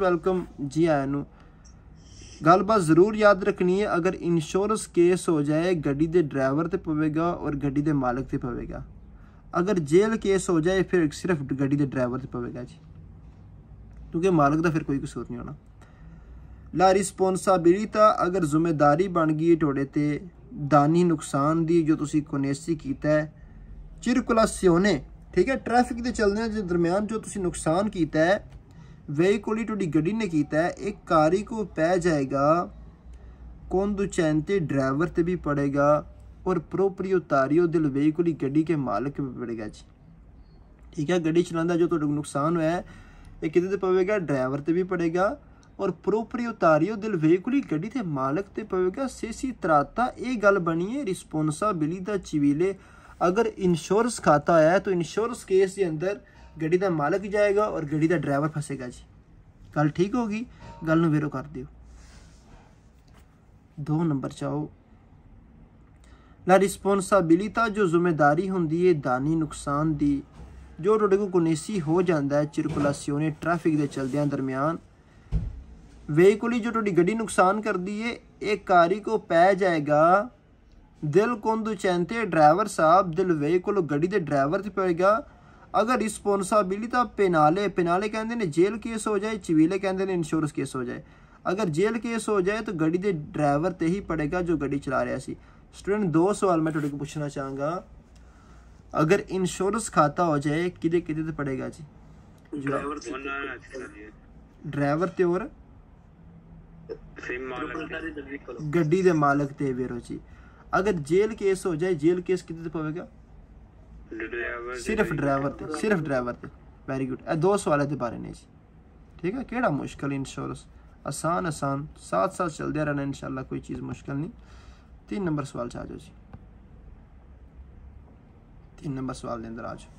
welcome ਜੀ ਆਇਆਂ ਨੂੰ ਗੱਲਬਾਤ ਜ਼ਰੂਰ ਯਾਦ ਰੱਖਣੀ ਹੈ ਅਗਰ ਇੰਸ਼ੋਰੈਂਸ ਕੇਸ ਹੋ ਜਾਏ ਗੱਡੀ ਦੇ ਡਰਾਈਵਰ ਤੇ ਪਵੇਗਾ ਔਰ ਗੱਡੀ ਦੇ ਮਾਲਕ ਤੇ ਪਵੇਗਾ ਅਗਰ ਜੇਲ ਕੇਸ ਹੋ ਜਾਏ ਫਿਰ ਸਿਰਫ ਗੱਡੀ ਦੇ ਡਰਾਈਵਰ ਤੇ ਪਵੇਗਾ ਜੀ ਕਿਉਂਕਿ ਮਾਲਕ ਦਾ ਫਿਰ ਕੋਈ ਕਸੂਰ ਨਹੀਂ ਹੋਣਾ ਲਾ ਰਿਸਪੌਂਸਿਬਿਲਟਾ ਅਗਰ ਜ਼ਿੰਮੇਵਾਰੀ ਬਣ ਗਈ ਤੁਹਾਡੇ ਤੇ ਦਾਨੀ ਨੁਕਸਾਨ ਦੀ ਜੋ ਤੁਸੀਂ ਕੋਨੇਸੀ ਕੀਤਾ ਹੈ ਚਿਰਕੁਲਾਸਿਓਨੇ ਠੀਕ ਹੈ ਟ੍ਰੈਫਿਕ ਦੇ ਚੱਲਦਿਆਂ ਦੇ ਦਰਮਿਆਨ ਜੋ ਤੁਸੀਂ ਨੁਕਸਾਨ ਕੀਤਾ ਹੈ वेही थोड़ी गड्डी ने किया एक कारी को पै जाएगा कौन दुचैन तो ਤੇ से भी पड़ेगा और प्रोपरियो तारियो दिल वेही कोली गड्डी के मालिक भी पड़ेगा जी ठीक है गड्डी चलाता जो थोड़ा तो नुकसान होया ਇਹ ਕਿਤੇ ਤੇ ਪਵੇਗਾ ਡਰਾਈਵਰ ਤੇ ਵੀ ਪੜੇਗਾ ਔਰ ਪ੍ਰੋਪਰੀ ਉਤਾਰਿਓ ਦਿਲ ਕੋਲੀ ਗੱਡੀ ਤੇ ਮਾਲਕ ਤੇ ਪਵੇਗਾ ਸੇਸੀ ਤਰਾਤਾ ਇਹ ਗੱਲ ਬਣੀ ਹੈ ਰਿਸਪੌਂਸਿਬਿਲਟੀ ਦਾ ਚਿਵੀਲੇ ਅਗਰ ਇੰਸ਼ੋਰੈਂਸ ਖਾਤਾ ਹੈ ਤਾਂ ਇੰਸ਼ੋਰੈਂਸ ਕੇਸ ਦੇ ਅੰਦਰ ਗੱਡੀ ਦਾ ਮਾਲਕ ਜਾਏਗਾ ਔਰ ਗੱਡੀ ਦਾ ਡਰਾਈਵਰ ਫਸੇਗਾ ਜੀ ਗੱਲ ਠੀਕ ਹੋ ਗਈ ਗੱਲ ਨੂੰ ਵੇਰੋ ਕਰ ਦਿਓ ਦੋ ਨੰਬਰ ਚਾਓ ਲਾ ਰਿਸਪੌਂਸਿਬਿਲਟਾ ਜੋ ਜ਼ਿੰਮੇਵਾਰੀ ਹੁੰਦੀ ਹੈ ਦਾਨੀ ਨੁਕਸਾਨ ਦੀ ਜੋ ਤੁਹਾਡੇ ਕੋ ਕੁਨੇਸੀ ਹੋ ਜਾਂਦਾ ਹੈ ਸਰਕੂਲਾਸੀਓਨੇ ਟ੍ਰੈਫਿਕ ਦੇ ਚਲਦਿਆਂ ਦਰਮਿਆਨ ਵਹੀਕਲੀ ਜੋ ਤੁਹਾਡੀ ਗੱਡੀ ਨੁਕਸਾਨ ਕਰਦੀ ਏ ਇਹ ਕਾਰੀ ਕੋ ਪੈ ਜਾਏਗਾ ਦਿਲ ਕੋੰਦੂ ਚੈਂਤੇ ਡਰਾਈਵਰ ਸਾਹਿਬ ਦਿਲ ਵਹੀਕਲ ਗੱਡੀ ਦੇ ਡਰਾਈਵਰ ਤੇ ਪਏਗਾ ਅਗਰ ਰਿਸਪੌਂਸਿਬਿਲਟਾ ਪੈਨਾਲੇ ਪੈਨਾਲੇ ਕਹਿੰਦੇ ਨੇ ਜੇਲ੍ਹ ਕੇਸ ਹੋ ਜਾਏ ਚਿਵੀਲੇ ਕਹਿੰਦੇ ਨੇ ਇੰਸ਼ੋਰੈਂਸ ਕੇਸ ਹੋ ਜਾਏ ਅਗਰ ਜੇਲ੍ਹ ਕੇਸ ਹੋ ਜਾਏ ਤਾਂ ਗੱਡੀ ਦੇ ਡਰਾਈਵਰ ਤੇ ਹੀ ਪੜੇਗਾ ਜੋ ਗੱਡੀ ਚਲਾ ਰਿਹਾ ਸੀ ਸਟੂਡੈਂਟ ਦੋ ਸਵਾਲ ਮੈਂ ਤੁਹਾਡੇ ਕੋਲ ਪੁੱਛਣਾ ਚਾਹਾਂਗਾ ਅਗਰ ਇੰਸ਼ੋਰੈਂਸ ਖਾਤਾ ਹੋ ਜਾਏ ਕਿਦੇ ਕਿਦੇ ਤੇ ਪੜੇਗਾ ਜੀ ਡਰਾਈਵਰ ਤੇ ਡਰਾਈਵਰ ਤੇ ਹੋਰ ਗੱਡੀ ਦੇ ਮਾਲਕ ਤੇ ਵੀਰੋ ਜੀ ਅਗਰ ਜੇਲ੍ਹ ਕੇਸ ਹੋ ਜਾਏ ਜੇਲ੍ਹ ਕੇਸ ਕਿਤੇ ਤੇ ਪਵੇਗਾ ਸਿਰਫ ਡਰਾਈਵਰ ਤੇ ਸਿਰਫ ਡਰਾਈਵਰ ਤੇ ਵੈਰੀ ਗੁੱਡ ਇਹ ਦੋ ਸਵਾਲਾਂ ਦੇ ਬਾਰੇ ਨੇ ਜੀ ਠੀਕ ਹੈ ਕਿਹੜਾ ਮੁਸ਼ਕਲ ਇੰਸ਼ੋਰੈਂਸ ਆਸਾਨ ਆਸਾਨ ਸਾਥ ਸਾਥ ਚੱਲਦੇ ਰਹਿਣਾ ਇਨਸ਼ਾਅੱਲਾ ਕੋਈ ਚੀਜ਼ ਮੁਸ਼ਕਲ ਨਹੀਂ ਤਿੰਨ ਨੰਬਰ ਸਵਾਲ ਚ आ जाओ जी तीन नंबर सवाल के अंदर आ जाओ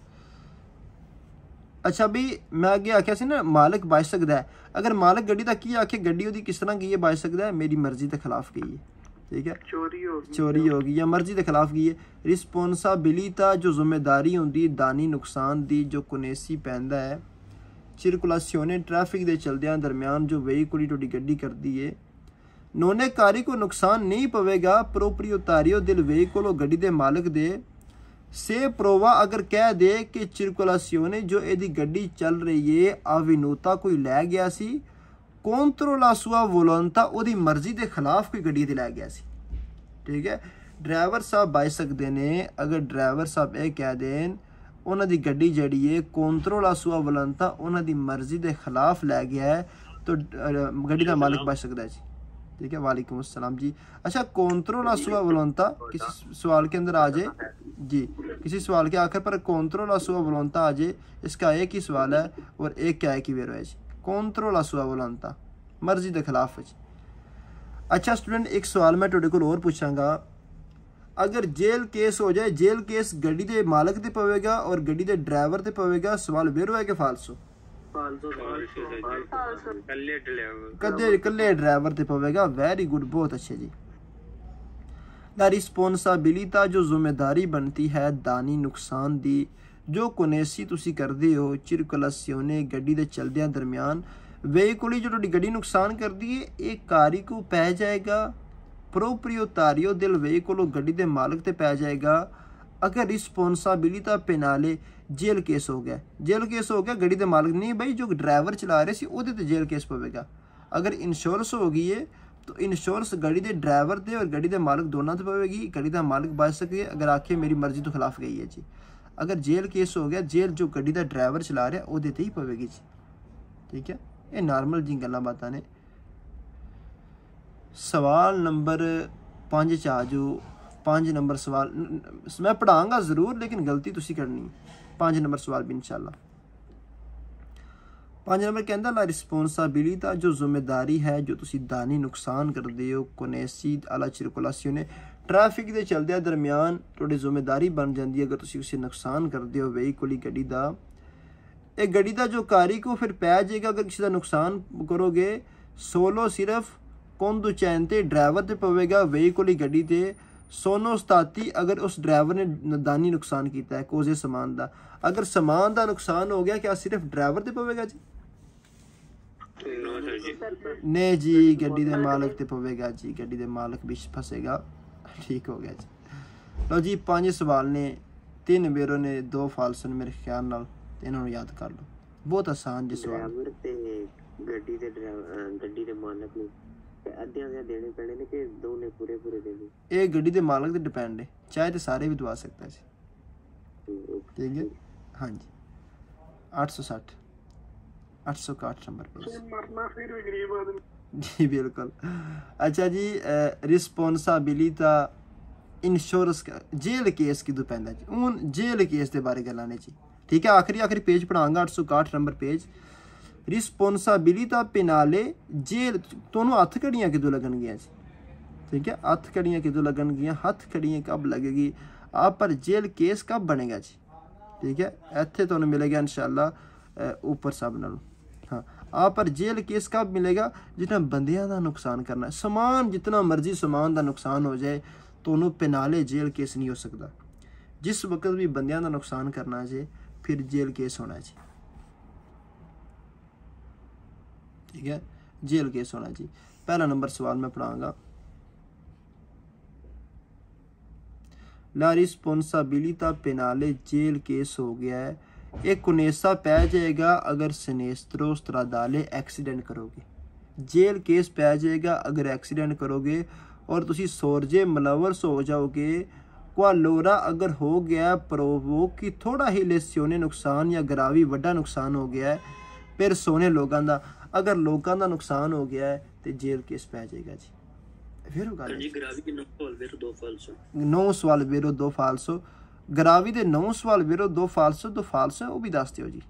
ਅੱਛਾ ਵੀ ਮੈਂ ਅੱਗੇ ਆਖਿਆ ਸੀ ਨਾ ਮਾਲਕ ਬਚ ਸਕਦਾ ਹੈ ਅਗਰ ਮਾਲਕ ਗੱਡੀ ਦਾ ਕੀ ਆਖੇ ਗੱਡੀ ਉਹਦੀ ਕਿਸ ਤਰ੍ਹਾਂ ਕੀ ਹੈ ਬਚ ਸਕਦਾ ਹੈ ਮੇਰੀ ਮਰਜ਼ੀ ਦੇ ਖਿਲਾਫ ਗਈ ਹੈ ਠੀਕ ਹੈ ਚੋਰੀ ਹੋ ਗਈ ਚੋਰੀ ਹੋ ਗਈ ਜਾਂ ਮਰਜ਼ੀ ਦੇ ਖਿਲਾਫ ਗਈ ਹੈ ਰਿਸਪੌਂਸਿਬਿਲਿਟਾ ਜੋ ਜ਼ਿੰਮੇਵਾਰੀ ਹੁੰਦੀ ਦਾਨੀ ਨੁਕਸਾਨ ਦੀ ਜੋ ਕੁਨੇਸੀ ਪੈਂਦਾ ਹੈ ਸਰਕੂਲੇਸ਼ਨੇ ਟ੍ਰੈਫਿਕ ਦੇ ਚਲਦਿਆਂ ਦਰਮਿਆਨ ਜੋ ਵਹੀਕਲ ਟੋਡੀ ਗੱਡੀ ਕਰਦੀ ਏ ਨੋਨੇ ਕਾਰੀ ਕੋ ਨੁਕਸਾਨ ਨਹੀਂ ਪਵੇਗਾ ਪ੍ਰੋਪਰੀਓਤਾਰੀਓ ਦਿਲ ਵਹੀਕਲ ਉਹ ਗੱਡੀ ਦੇ ਮਾਲਕ ਦੇ ਸੇ ਪ੍ਰੋਵਾ ਅਗਰ ਕਹਿ ਦੇ ਕਿ ਸਰਕੂਲੇਸ਼ਨੇ ਜੋ ਇਹਦੀ ਗੱਡੀ ਚੱਲ ਰਹੀ ਏ ਆਵਿਨੂਤਾ ਕੋਈ ਲੈ ਗਿਆ ਸੀ कौंतरोला सूआ वोलंता वो मर्जी के खिलाफ कोई गड्डी लै गया से ठीक है ड्रैवर साहब बच सकते ने अगर ड्रैवर साहब यह कह देन उन्होंने ग्डी जी कौंतरोला सुहा वोलंता उन्होंने मर्जी के खिलाफ लै गया है तो ग्डी का मालिक बच सकता है जी ठीक है वालेकुम असलम जी अच्छा कौंतरोला सूआ वोलंता किसी सवाल के अंदर आ जाए जी किसी सवाल के आखिर पर कौंतरोला सुहा वोलंता आ जाए इसका एक ही सवाल है और एक क्या है कि वेरो है जी ਕੰਟਰੋਲ ਲਾ ਸੁਆ ਵੋਲਾਂਤਾ ਮਰਜ਼ੀ ਦੇ ਖਿਲਾਫ ਵਿੱਚ ਅੱਛਾ ਸਟੂਡੈਂਟ ਇੱਕ ਸਵਾਲ ਮੈਂ ਤੁਹਾਡੇ ਕੋਲ ਹੋਰ ਪੁੱਛਾਂਗਾ ਅਗਰ ਜੇਲ ਕੇਸ ਹੋ ਜਾਏ ਜੇਲ ਕੇਸ ਗੱਡੀ ਦੇ ਮਾਲਕ ਤੇ ਪਵੇਗਾ ਔਰ ਗੱਡੀ ਦੇ ਡਰਾਈਵਰ ਤੇ ਪਵੇਗਾ ਸਵਾਲ ਵੇਰੋ ਹੈ ਕਿ ਫਾਲਸੋ ਕੱਲੇ ਕੱਲੇ ਡਰਾਈਵਰ ਤੇ ਪਵੇਗਾ ਵੈਰੀ ਗੁੱਡ ਬਹੁਤ ਅੱਛੇ ਜੀ ਦਾ ਰਿਸਪੋਨਸਿਬਿਲਟੀ ਜੋ ਜ਼ਿੰਮੇਵਾਰੀ ਬਣਦੀ ਹੈ ਦਾਨੀ ਨੁਕਸਾਨ ਦੀ ਜੋ ਕੁਨੇਸੀ ਤੁਸੀਂ ਕਰਦੇ ਹੋ ਚਿਰਕਲਸਿਓਨੇ ਗੱਡੀ ਦੇ ਚਲਦਿਆਂ ਦਰਮਿਆਨ ਵਹੀਕਲ ਜੋ ਤੁਹਾਡੀ ਗੱਡੀ ਨੁਕਸਾਨ ਕਰਦੀ ਹੈ ਇਹ ਕਾਰੀ ਕੋ ਪੈ ਜਾਏਗਾ ਪ੍ਰੋਪਰੀਓਤਾਰੀਓ ਦਿਲ ਵਹੀਕਲ ਗੱਡੀ ਦੇ ਮਾਲਕ ਤੇ ਪੈ ਜਾਏਗਾ ਅਗਰ ਰਿਸਪੌਂਸਾਬਿਲਿਟਾ ਪੈਨਾਲੇ ਜੇਲ ਕੇਸ ਹੋ ਗਿਆ ਜੇਲ ਕੇਸ ਹੋ ਗਿਆ ਗੱਡੀ ਦੇ ਮਾਲਕ ਨਹੀਂ ਬਈ ਜੋ ਡਰਾਈਵਰ ਚਲਾ ਰਹੇ ਸੀ ਉਹਦੇ ਤੇ ਜੇਲ ਕੇਸ ਪਵੇਗਾ ਅਗਰ ਇੰਸ਼ੋਰੈਂਸ ਹੋ ਗਈ ਹੈ ਤਾਂ ਇੰਸ਼ੋਰੈਂਸ ਗੱਡੀ ਦੇ ਡਰਾਈਵਰ ਤੇ ਔਰ ਗੱਡੀ ਦੇ ਮਾਲਕ ਦੋਨਾਂ ਤੇ ਪਵੇਗੀ ਗੱਡੀ ਦਾ ਮਾਲਕ ਬਚ ਸਕੇ ਅਗਰ ਆਖੇ ਮੇਰੀ ਮਰਜ਼ੀ ਤੋਂ ਖਿਲਾਫ ਗਈ ਹੈ ਜੀ ਅਗਰ ਜੇਲ ਕੇਸ ਹੋ ਗਿਆ ਜੇਲ ਜੋ ਗੱਡੀ ਦਾ ਡਰਾਈਵਰ ਚਲਾ ਰਿਹਾ ਉਹਦੇ ਤੇ ਹੀ ਪਵੇਗੀ ਜੀ ਠੀਕ ਹੈ ਇਹ ਨਾਰਮਲ ਜੀ ਗੱਲਾਂ ਬਾਤਾਂ ਨੇ ਸਵਾਲ ਨੰਬਰ 5 ਚ ਆ ਜੋ 5 ਨੰਬਰ ਸਵਾਲ ਮੈਂ ਪੜਾਵਾਂਗਾ ਜ਼ਰੂਰ ਲੇਕਿਨ ਗਲਤੀ ਤੁਸੀਂ ਕਰਨੀ 5 ਨੰਬਰ ਸਵਾਲ ਵੀ ਇਨਸ਼ਾਅੱਲਾ ਪੰਜ ਨੰਬਰ ਕਹਿੰਦਾ ਲਾ ਦਾ ਜੋ ਜ਼ਿੰਮੇਵਾਰੀ ਹੈ ਜੋ ਤੁਸੀਂ ਦਾਨੀ ਨੁਕਸਾਨ ਕਰਦੇ ਹੋ ਕੋਨੇਸੀ ਅਲਾ ਨੇ ਟ੍ਰੈਫਿਕ ਦੇ ਚਲਦਿਆਂ ਦਰਮਿਆਨ ਤੁਹਾਡੀ ਜ਼ਿੰਮੇਵਾਰੀ ਬਣ ਜਾਂਦੀ ਹੈ ਅਗਰ ਤੁਸੀਂ ਉਸੇ ਨੁਕਸਾਨ ਕਰਦੇ ਹੋ ਵਹੀਕਲੀ ਗੱਡੀ ਦਾ ਇਹ ਗੱਡੀ ਦਾ ਜੋ ਕਾਰੀ ਕੋ ਫਿਰ ਪੈ ਜਾਏਗਾ ਅਗਰ ਕਿਸੇ ਦਾ ਨੁਕਸਾਨ ਕਰੋਗੇ ਸੋਲੋ ਸਿਰਫ ਕੋਂਦੂ ਚੈਨ ਤੇ ਡਰਾਈਵਰ ਤੇ ਪਵੇਗਾ ਵਹੀਕਲੀ ਗੱਡੀ ਤੇ ਸੋਨੋ ਸਤਾਤੀ ਅਗਰ ਉਸ ਡਰਾਈਵਰ ਨੇ ਨਦਾਨੀ ਨੁਕਸਾਨ ਕੀਤਾ ਹੈ ਕੋਜ਼ੇ ਸਮਾਨ ਦਾ ਅਗਰ ਸਮਾਨ ਦਾ ਨੁਕਸਾਨ ਹੋ ਗਿਆ ਕਿ ਆ ਸਿਰਫ ਡਰਾਈਵਰ ਤੇ ਪਵੇਗਾ ਜੀ ਨੇ ਜੀ ਗੱਡੀ ਦੇ ਮਾਲਕ ਤੇ ਪਵੇਗਾ ਜੀ ਗੱਡੀ ਦੇ ਮਾਲਕ ਵੀ ਫਸੇਗਾ ਠੀਕ ਹੋ ਗਿਆ ਜੀ ਲਓ ਜੀ ਪੰਜ ਸਵਾਲ ਨੇ ਤਿੰਨ ਮੇਰੋ ਨੇ ਦੋ ਫਾਲਸਨ ਮੇਰੇ ਖਿਆਲ ਨਾਲ ਇਹਨਾਂ ਨੂੰ ਯਾਦ ਕਰ ਲਓ ਬਹੁਤ ਆਸਾਨ ਜਿਹਾ ਸਵਾਲ ਡਰਾਈਵਰ ਤੇ ਗੱਡੀ ਦੇ ਗੱਡੀ ਦੇ ਮਾਲਕ ਨੇ ਅੱਧਿਆਂ ਦੇ ਦੇਣੇ ਪੈਣੇ ਨੇ ਕਿ ਦੋ ਨੇ ਪੂਰੇ ਪੂਰੇ ਦੇਣੇ ਇਹ ਗੱਡੀ ਦੇ ਮਾਲਕ ਤੇ ਡਿਪੈਂਡ ਹੈ ਚਾਹੇ ਤੇ ਸਾਰੇ ਵੀ ਦਵਾ ਸਕਦਾ ਸੀ ਠੀਕ ਹੈ ਹਾਂਜੀ 860 861 ਨੰਬਰ ਪੇਜ ਮਰਨਾ ਫਿਰ ਵੀ ਗਰੀਬ ਆਦਮੀ ਜੀ ਬਿਲਕੁल अच्छा जी ਦਾ इंश्योरेंस ਜੇਲ ਕੇਸ ਕੀ ਦੁਪੈਂਦਾ ਜੀ ਹੁਣ ਜੇਲ ਕੇਸ ਦੇ ਬਾਰੇ ਗੱਲਾਂ ਨੇ ਜੀ ਠੀਕ ਹੈ ਆਖਰੀ ਆਖਰੀ ਪੇਜ ਪੜਾਂਗਾ 861 ਨੰਬਰ ਪੇਜ ਰਿਸਪੌਂਸਿਬਿਲਿਟੀ ਪਿਨਾਲੇ ਜੇਲ ਤੁਹਾਨੂੰ ਹੱਥ ਕੜੀਆਂ ਕਿਦੋਂ ਲੱਗਣਗੀਆਂ ਜੀ ਠੀਕ ਹੈ ਹੱਥ ਕੜੀਆਂ ਕਿਦੋਂ ਲੱਗਣਗੀਆਂ ਹੱਥ ਕੜੀਆਂ ਕਬ ਲੱਗੇਗੀ ਆ ਪਰ ਜੇਲ ਕੇਸ ਕਬ ਬਣੇਗਾ ਜੀ ਠੀਕ ਹੈ ਇੱਥੇ ਤੁਹਾਨੂੰ ਮਿਲੇਗਾ ਇਨਸ਼ਾਅੱਲਾ ਉੱਪਰ ਸਭ ਨਾਲੋਂ ਆ ਪਰ ਜੇਲ ਕੇਸ ਕਬ ਮਿਲੇਗਾ ਜਿੰਨਾ ਬੰਦਿਆਂ ਦਾ ਨੁਕਸਾਨ ਕਰਨਾ ਸਮਾਨ ਜਿੰਨਾ ਮਰਜ਼ੀ ਸਮਾਨ ਦਾ ਨੁਕਸਾਨ ਹੋ ਜਾਏ ਤੁਹਾਨੂੰ ਪਿਨਾਲੇ ਜੇਲ ਕੇਸ ਨਹੀਂ ਹੋ ਸਕਦਾ ਜਿਸ ਵਕਤ ਵੀ ਬੰਦਿਆਂ ਦਾ ਨੁਕਸਾਨ ਕਰਨਾ ਜੇ ਫਿਰ ਜੇਲ ਕੇਸ ਹੋਣਾ ਜੀ ਠੀਕ ਹੈ ਜੇਲ ਕੇਸ ਹੋਣਾ ਜੀ ਪਹਿਲਾ ਨੰਬਰ ਸਵਾਲ ਮੈਂ ਪੜਾਂਗਾ ਲਾ ਰਿਸਪੌਂਸਾਬਿਲਿਟਾ ਪਿਨਾਲੇ ਜੇਲ ਕੇਸ ਹੋ ਗਿਆ ਹੈ ਇਹ ਕੁਨੇਸਾ ਪੈ ਜਾਏਗਾ ਅਗਰ ਸਨੇਸਤਰੋ ਸਤਰਾਦਾਲੇ ਐਕਸੀਡੈਂਟ ਕਰੋਗੇ ਜੇਲ ਕੇਸ ਪੈ ਜਾਏਗਾ ਅਗਰ ਐਕਸੀਡੈਂਟ ਕਰੋਗੇ ਔਰ ਤੁਸੀਂ ਸੋਰਜੇ ਮਲਵਰਸ ਹੋ ਜਾਓਗੇ ਕੁਆਲੋਰਾ ਅਗਰ ਹੋ ਗਿਆ ਪ੍ਰੋਵੋਕ ਕੀ ਥੋੜਾ ਹੀ ਨੇ ਨੁਕਸਾਨ ਜਾਂ ਗਰਾਵੀ ਵੱਡਾ ਨੁਕਸਾਨ ਹੋ ਗਿਆ ਫਿਰ ਸੋਨੇ ਲੋਕਾਂ ਦਾ ਅਗਰ ਲੋਕਾਂ ਦਾ ਨੁਕਸਾਨ ਹੋ ਗਿਆ ਤੇ ਜੇਲ ਕੇਸ ਪੈ ਜਾਏਗਾ ਜੀ ਫਿਰ ਉਹ ਗੱਲ ਜੀ ਗਰਾਵੀ ਕਿ ਨੋ ਵੇਰੋ ਦੋ ਫਾਲਸੋ ਨੋ ਸਵਾਲ ਵੇਰੋ ਦੋ ਫਾਲਸੋ गरावी ਦੇ 9 ਸਵਾਲ ਵੀਰੋ ਦੋ ਫਾਲਸ ਦੋ ਫਾਲਸ ਉਹ ਵੀ ਦੱਸ ਦਿਓ ਜੀ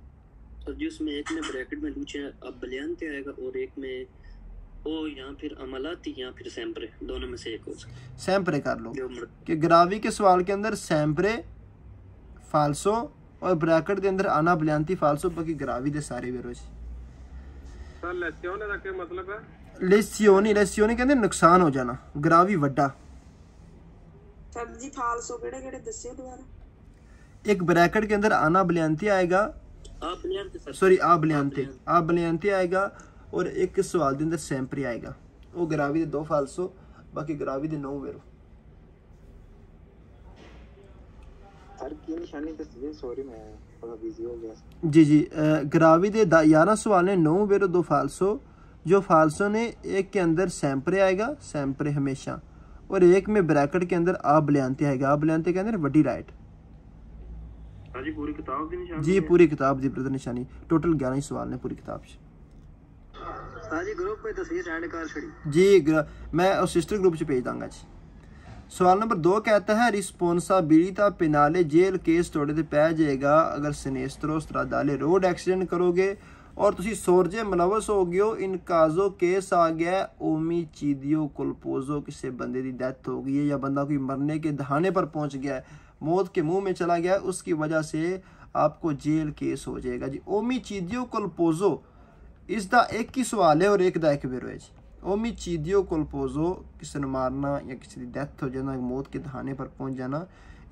तो जी उसमें एक में ब्रैकेट में लूचे अब बलियान ते आएगा और एक में ओ या फिर अमलाती या फिर सैम्परे दोनों में से एक हो सैम्परे कर लो कि ग्रावी के सवाल के अंदर सैम्परे फालसो और ब्रैकेट के अंदर आना बलियांती फालसो बाकी ग्रावी दे सारे वेरोज सर लेसियोनी का मतलब है लेसियोनी लेसियोनी कहते नुकसान हो जाना ग्रावी वड्डा ਫਾਲਸੋ ਕਿਹੜੇ ਕਿਹੜੇ ਦੱਸਿਓ ਦੁਬਾਰਾ ਇੱਕ ਬ੍ਰੈਕਟ ਦੇ ਅੰਦਰ ਆਨਾ ਬਲਿਆਂਤੀ ਆਏਗਾ ਆ ਬਲਿਆਂਤੀ ਸੌਰੀ ਆ ਬਲਿਆਂਤੀ ਆ ਬਲਿਆਂਤੀ ਆਏਗਾ ਔਰ ਇੱਕ ਸਵਾਲ ਦੇ ਅੰਦਰ ਸੈਂਪਰੀ ਆਏਗਾ ਉਹ ਗਰਾਵੀ ਦੇ ਦੋ ਫਾਲਸੋ ਬਾਕੀ ਗਰਾਵੀ ਦੇ ਨੌ ਵੇਰੋ ਹਰ ਕੀ ਨਿਸ਼ਾਨੀ ਤੇ ਸੌਰੀ ਮੈਂ ਬਿਜ਼ੀ ਹੋ ਗਿਆ ਜੀ ਜੀ ਗਰਾਵੀ ਦੇ 11 ਸਵਾਲ ਨੇ ਨੌ ਵੇਰੋ ਦੋ ਫਾਲਸੋ ਜੋ ਫਾਲਸੋ ਨੇ ਇੱਕ ਕੇ ਅੰਦਰ ਸੈਂਪਰੇ ਆਏਗਾ ਸੈਂਪਰੇ ਹਮੇਸ਼ਾ और एक में ब्रैकेट के अंदर आप बलियानते है आप बलियानते के अंदर वड्डी राइट जी पूरी किताब ਦੀ ਨਿਸ਼ਾਨੀ ਜੀ ਪੂਰੀ ਕਿਤਾਬ ਦੀ ਪ੍ਰਦਰ ਨਿਸ਼ਾਨੀ ਟੋਟਲ 11 ਸਵਾਲ ਨੇ ਪੂਰੀ ਕਿਤਾਬ 'ਚ ਸਾਜੀ ਗਰੁੱਪ 'ਤੇ ਤਸਵੀਰ ਐਡ ਕਰ ਛੜੀ ਜੀ ਮੈਂ ਉਹ ਸਿਸਟਰ ਗਰੁੱਪ 'ਚ ਭੇਜ ਦਾਂਗਾ ਜੀ ਸਵਾਲ ਨੰਬਰ 2 ਕਹਤਾ ਹੈ ਰਿਸਪੌਂਸਾਬਿਲਿਟੀ ਦਾ ਪਿਨਾਲੇ ਜੇਲ ਕੇਸ ਤੁਹਾਡੇ ਤੇ ਪੈ ਜਾਏਗਾ ਅਗਰ ਸਿਨੇਸਟਰੋ ਸਟਰਾਦਾਲੇ ਰੋਡ ਐਕਸੀਡੈਂਟ ਕਰੋਗੇ और ਔਰ सोरजे ਸੋਰਜੇ हो ਹੋ ਗਿਓ ਇਨਕਾਜ਼ੋ केस आ गया ओमी ਚੀਦੀਓ कुलपोज़ो किसी बंदे की डैथ हो गई है या बंदा कोई मरने के दहाने पर पहुंच गया है मौत के मुंह में चला गया है उसकी वजह से आपको जेल केस हो जाएगा जी ओमी चीदियो कुलपोज़ो इस एक ही सवाल है और एक दा एक बेरो है जी ओमी चीदियो कुलपोज़ो किसी ने मारना या किसी की डैथ हो जाना मौत के दहाने पर पहुँच जाना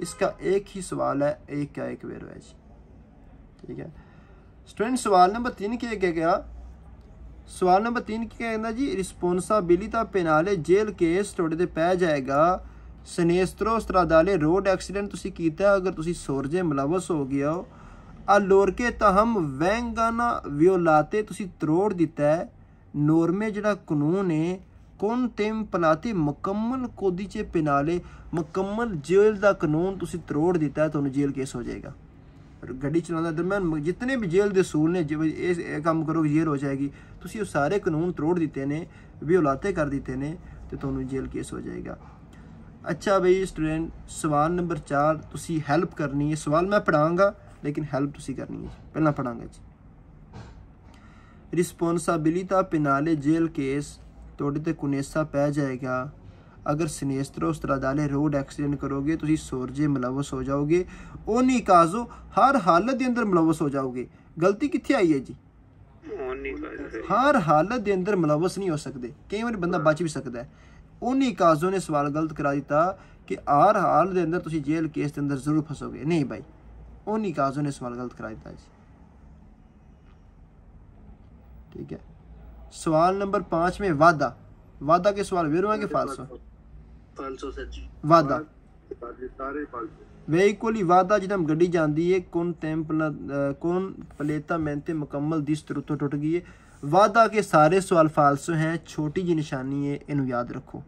इसका एक ही सवाल है एक का एक बेरो है जी ठीक है ਸਟੂਡੈਂਟ ਸਵਾਲ ਨੰਬਰ 3 ਕੀ ਕਿਹਾ ਗਿਆ ਸਵਾਲ ਨੰਬਰ 3 ਕੀ ਕਹਿੰਦਾ ਜੀ ਰਿਸਪੌਂਸਿਬਿਲਟਾ ਪੈਨਾਲੇ ਜੇਲ ਕੇਸ ਤੁਹਾਡੇ ਤੇ ਪੈ ਜਾਏਗਾ ਸਨੇਸਤਰੋ ਸਤਰਾਦਾਲੇ ਰੋਡ ਐਕਸੀਡੈਂਟ ਤੁਸੀਂ ਕੀਤਾ ਅਗਰ ਤੁਸੀਂ ਸੋਰਜੇ ਮਲਵਸ ਹੋ ਗਿਆ ਹੋ ਲੋਰਕੇ ਤਹਮ ਵੈਂਗਾਨਾ ਵਿਓਲਾਤੇ ਤੁਸੀਂ ਤਰੋੜ ਦਿੱਤਾ ਨੋਰਮੇ ਜਿਹੜਾ ਕਾਨੂੰਨ ਹੈ ਕੋਨ ਤੇਮ ਪਲਾਤੇ ਮੁਕੰਮਲ ਕੋਦੀਚੇ ਪਿਨਾਲੇ ਮੁਕੰਮਲ ਜੇਲ੍ਹ ਦਾ ਕਾਨੂੰਨ ਤੁਸੀਂ ਤਰੋੜ ਦਿੱਤਾ ਤੁਹਾਨੂੰ ਜੇਲ੍ਹ ਕੇਸ ਹੋ ਜਾਏਗਾ ਗੱਡੀ ਚਲਾਉਂਦਾ ਦਰਮਿਆਨ ਜਿੰਨੇ ਵੀ ਜੇਲ੍ਹ ਦੇ ਸੂਲ ਨੇ ਜੇ ਇਹ ਕੰਮ ਕਰੋ ਜੇਲ੍ਹ ਹੋ ਜਾਏਗੀ ਤੁਸੀਂ ਉਹ ਸਾਰੇ ਕਾਨੂੰਨ ਤੋੜ ਦਿੱਤੇ ਨੇ ਵੀ ਕਰ ਦਿੱਤੇ ਨੇ ਤੇ ਤੁਹਾਨੂੰ ਜੇਲ੍ਹ ਕੇਸ ਹੋ ਜਾਏਗਾ ਅੱਛਾ ਬਈ ਸਟੂਡੈਂਟ ਸਵਾਲ ਨੰਬਰ 4 ਤੁਸੀਂ ਹੈਲਪ ਕਰਨੀ ਹੈ ਸਵਾਲ ਮੈਂ ਪੜਾਂਗਾ ਲੇਕਿਨ ਹੈਲਪ ਤੁਸੀਂ ਕਰਨੀ ਹੈ ਪਹਿਲਾਂ ਪੜਾਂਗਾ ਜੀ ਰਿਸਪੌਂਸਿਬਿਲਟੀ ਪਿਨਾਲੇ ਜੇਲ ਕੇਸ ਤੁਹਾਡੇ ਤੇ ਕੁਨੇਸਾ ਪੈ ਜਾਏਗਾ ਅਗਰ ਸਿਨੇਸਟਰੋਸਤਰਾ ਦਾਲੇ ਰੋਡ ਐਕਸੀਡੈਂਟ ਕਰੋਗੇ ਤੁਸੀਂ ਸੋਰਜੇ ਮਲਵਸ ਹੋ ਜਾਓਗੇ ਓਨੀ ਕਾਜ਼ੋ ਹਰ ਹਾਲਤ ਦੇ ਅੰਦਰ ਮਲਵਸ ਹੋ ਜਾਓਗੇ ਗਲਤੀ ਕਿੱਥੇ ਆਈ ਹੈ ਜੀ ਹਰ ਹਾਲਤ ਦੇ ਅੰਦਰ ਮਲਵਸ ਨਹੀਂ ਹੋ ਸਕਦੇ ਕਈ ਵਾਰ ਬੰਦਾ ਬਚ ਵੀ ਸਕਦਾ ਹੈ ਓਨੀ ਕਾਜ਼ੋ ਨੇ ਸਵਾਲ ਗਲਤ ਕਰਾ ਦਿੱਤਾ ਕਿ ਹਰ ਹਾਲ ਦੇ ਅੰਦਰ ਤੁਸੀਂ ਜੇਲ੍ਹ ਕੇਸ ਦੇ ਅੰਦਰ ਜ਼ਰੂਰ ਫਸੋਗੇ ਨਹੀਂ ਭਾਈ ਓਨੀ ਕਾਜ਼ੋ ਨੇ ਸਵਾਲ ਗਲਤ ਕਰਾ ਦਿੱਤਾ ਜੀ ਠੀਕ ਹੈ ਸਵਾਲ ਨੰਬਰ 5 में ਵਾਦਾ ਵਾਦਾ ਕੇ ਸਵਾਲ वेरो है ਫਾਲਸ ਹੈ 500 ਸਰ ਵਾਦਾ ਸਾਰੇ 500 ਵਹੀਕਲ ਵਾਦਾ ਜਦੋਂ ਗੱਡੀ ਜਾਂਦੀ ਏ ਕੋਨ ਟੈਂਪਲ ਕੋਨ ਪਲੇਤਾ ਮੈਂਤੇ ਮੁਕੰਮਲ ਦੀ ਤਰਤੋਂ ਟੁੱਟ ਗਈ ਏ ਵਾਦਾ ਕੇ ਸਾਰੇ ਸਵਾਲ ਫਾਲਸੋ ਹੈ ਛੋਟੀ ਜੀ ਨਿਸ਼ਾਨੀ ਹੈ ਇਹਨੂੰ ਯਾਦ ਰੱਖੋ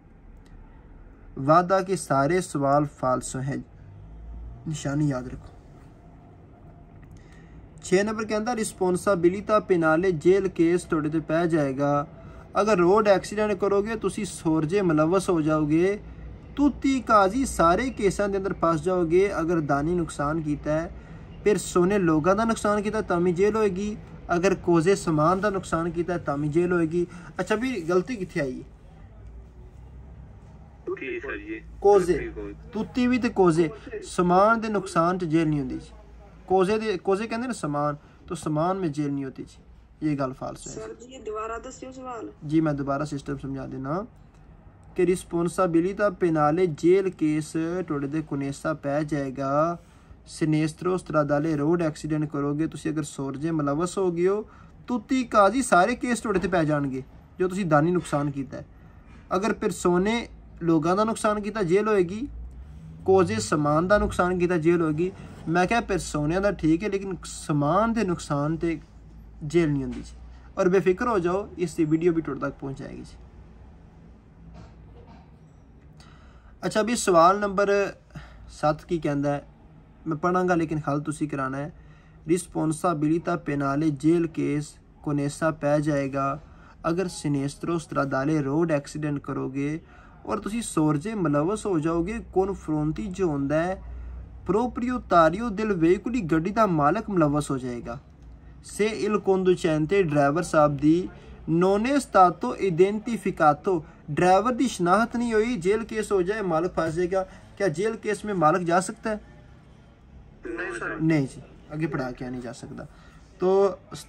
ਵਾਦਾ ਕੇ ਸਾਰੇ ਸਵਾਲ ਫਾਲਸੋ ਹੈ ਨਿਸ਼ਾਨੀ ਯਾਦ ਰੱਖੋ 6 ਨੰਬਰ ਕਹਿੰਦਾ ਰਿਸਪੌਂਸਿਬਿਲਟੀ ਪਿਨਾਲੇ ਜੇਲ ਕੇਸ ਤੁਹਾਡੇ ਤੇ ਪੈ ਜਾਏਗਾ ਅਗਰ ਰੋਡ ਐਕਸੀਡੈਂਟ ਕਰੋਗੇ ਤੁਸੀਂ ਸੋਰਜੇ ਮਲਵਸ ਹੋ ਜਾਓਗੇ ਤੂਤੀ ਕਾਜ਼ੀ ਸਾਰੇ ਕੇਸਾਂ ਦੇ ਅੰਦਰ ਫਸ ਜਾਓਗੇ ਅਗਰ ਦਾਨੀ ਨੁਕਸਾਨ ਕੀਤਾ ਹੈ ਫਿਰ ਸੋਨੇ ਲੋਗਾ ਦਾ ਨੁਕਸਾਨ ਕੀਤਾ ਤਾਂ ਵੀ ਜੇਲ੍ਹ ਹੋਏਗੀ ਅਗਰ ਕੋਜ਼ੇ ਸਮਾਨ ਦਾ ਨੁਕਸਾਨ ਕੀਤਾ ਤਾਂ ਵੀ ਜੇਲ੍ਹ ਹੋਏਗੀ ਅੱਛਾ ਵੀ ਗਲਤੀ ਕਿੱਥੇ ਆਈ ਕੋਜ਼ੇ ਤੂਤੀ ਵੀ ਤੇ ਕੋਜ਼ੇ ਸਮਾਨ ਦੇ ਨੁਕਸਾਨ 'ਚ ਜੇਲ੍ਹ ਨਹੀਂ ਹੁੰਦੀ ਕੋਜ਼ੇ ਦੇ ਕੋਜ਼ੇ ਕਹਿੰਦੇ ਨੇ ਸਮਾਨ ਤੋਂ ਸਮਾਨ ਵਿੱਚ ਜੇਲ੍ਹ ਨਹੀਂ ਹੁੰਦੀ ਜੀ ਇਹ ਗੱਲ ਫਾਲਸ ਹੈ ਸਰ ਜੀ ਦੁਬਾਰਾ ਦੱਸਿਓ ਸਵਾਲ ਜੀ ਮੈਂ ਦੁਬਾਰਾ ਸਿਸਟਮ ਸਮਝਾ ਦੇਣਾ ਕਿ ਰਿਸਪੌਂਸਾਬਿਲਿਟà ਪੈਨਾਲੇ ਜੇਲ ਕੇਸ ਟੋੜੇ ਦੇ ਕੁਨੇਸਾ ਪੈ ਜਾਏਗਾ ਸਿਨੇਸਟਰੋ ਸਟਰਾਦਾਲੇ ਰੋਡ ਐਕਸੀਡੈਂਟ ਕਰੋਗੇ ਤੁਸੀਂ ਅਗਰ ਸੋਰਜੇ ਮਲਵਸ ਹੋ ਗਿਓ ਤੁਤੀ ਕਾਜ਼ੀ ਸਾਰੇ ਕੇਸ ਟੋੜੇ ਤੇ ਪੈ ਜਾਣਗੇ ਜੋ ਤੁਸੀਂ ਦਾਨੀ ਨੁਕਸਾਨ ਕੀਤਾ ਹੈ ਅਗਰ ਪਰਸੋਨੇ ਲੋਕਾਂ ਦਾ ਨੁਕਸਾਨ ਕੀਤਾ ਜੇਲ ਹੋਏਗੀ ਕੋਜ਼ੇ ਸਮਾਨ ਦਾ ਨੁਕਸਾਨ ਕੀਤਾ ਜੇਲ ਹੋਏਗੀ ਮੈਂ ਕਿਹਾ ਪਰਸੋਨਿਆਂ ਦਾ ਠੀਕ ਹੈ ਲੇਕਿਨ ਸਮਾਨ ਦੇ ਨੁਕਸਾਨ ਤੇ ਜੇਲ ਨਹੀਂ ਹੁੰਦੀ ਜੀ ਔਰ ਬੇਫਿਕਰ ਹੋ ਜਾਓ ਇਸ ਦੀ ਵੀਡੀਓ ਵੀ ਟੋੜ ਤੱਕ ਪਹੁੰਚ ਜਾਏਗੀ ਜੀ ਅੱਛਾ ਵੀ ਸਵਾਲ ਨੰਬਰ 7 ਕੀ ਕਹਿੰਦਾ ਹੈ ਮੈਂ ਪੜਾਂਗਾ ਲੇਕਿਨ ਹਲ ਤੁਸੀਂ ਕਰਾਣਾ ਹੈ ਰਿਸਪੋਨਸਿਬਿਲਟੀ ਪੈਨਾਲੇ ਜੇਲ ਕੇਸ ਕੋਨੇਸਾ ਪੈ ਜਾਏਗਾ ਅਗਰ ਸਿਨੇਸਟਰੋ ਸਤਰਾਦਾਲੇ ਰੋਡ ਐਕਸੀਡੈਂਟ ਕਰੋਗੇ ਔਰ ਤੁਸੀਂ ਸੋਰਜੇ ਮਲਵਸ ਹੋ ਜਾਓਗੇ ਕੌਨ ਫਰੋਂਟੀ ਜੋ ਹੁੰਦਾ ਹੈ ਪ੍ਰੋਪਰੀਓ ਤਾਰਿਓ ਦਿਲ ਵੇਕੁਲੀ ਗੱਡੀ ਦਾ ਮਾਲਕ ਮਲਵਸ ਹੋ ਜਾਏਗਾ ਸੇ ਇਲ ਕੋਂਦੂ ਚੈਨ ਡਰਾਈਵਰ ਸਾਹਿਬ ਦੀ ਨੋਨੇ ਸਟਾਟੋ ਇਡੈਂਟੀਫਿਕਾਟੋ ਡਰਾਈਵਰ ਦੀ ਸ਼ਨਾਹਤ ਨਹੀਂ ਹੋਈ ਜੇਲ ਕੇਸ ਹੋ ਜਾਏ ਮਾਲਕ ਫਸ ਜਾਏਗਾ ਕਿ ਜੇਲ ਕੇਸ ਮੇ ਮਾਲਕ ਜਾ ਸਕਤਾ ਹੈ ਨਹੀਂ ਸਰ ਨਹੀਂ ਜੀ ਅੱਗੇ ਪੜਾ ਕੇ ਨਹੀਂ ਜਾ ਸਕਦਾ ਤੋ